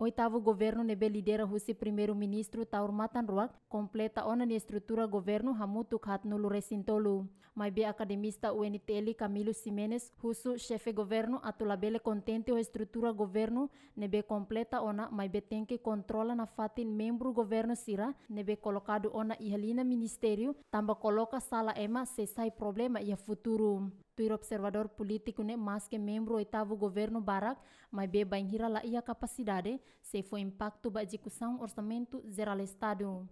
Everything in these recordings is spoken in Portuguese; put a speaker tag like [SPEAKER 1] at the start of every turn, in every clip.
[SPEAKER 1] Oitavo governo nebe lidera Rusi primeiro-ministro Taur Matanruak completa ona ni estrutura governo hamutu katnulu resintolu. Mai be academista UNTL Camilo Simenes husu chefe governo atulabele contente o estrutura governo nebe completa ona mai be tenke controla na fatin membro governo sira nebe colocado ona ihalina ministério tamba coloca sala ema se sai problema ia futuro. Tuir observador político né, mas que membro oitavo governo Barack, mas bem banhira la ia capacidade se foi impacto da execução orçamento geral Estado.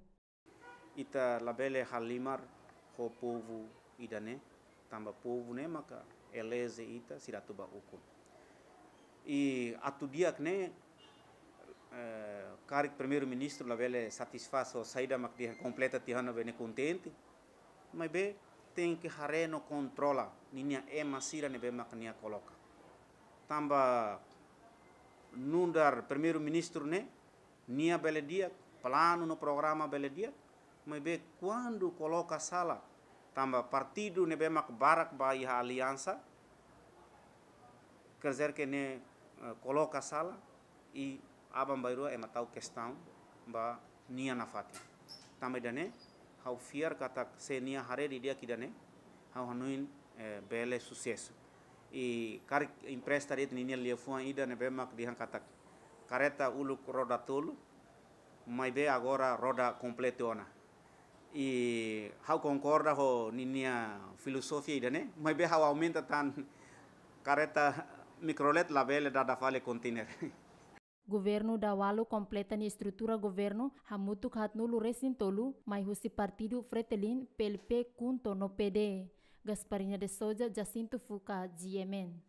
[SPEAKER 2] Ita labele halimar ho povo idane, tamba povo né maka eleze ita siratuba ukum. E atudiak né Uh, eh, primeiro-ministro labele satisfaz o saída mak dihan completa tihana bene contente, mas bem tem que haré no controla ninya é e masira nia be maknia coloca tamba nundar primeiro ministro ne nia beledia plano no programa beledia mas be quando coloca sala tamba partido nebemak mak barak ba iha aliança quer dizer que ne coloca eh, sala e abam bairua e matau questão ba nia na fati tamba dane hau fiar katak senia hareri dia kidane hau hanuin eh, bele sukses. I kar impresta rit ninia liafuan ida ne bemak dihan katak kareta uluk roda tulu mai be agora roda komplete ona I hau concorda ho ninia filosofia ida ne mai be hau aumenta tan kareta mikrolet la bele fale container
[SPEAKER 1] Governo da walo completa ni estrutura governo hamutuk hat nulu resin tolu mai husi partidu Fretelin PLP kunto no PD. Gasparinya de Soja Jacinto Fuca, GMN.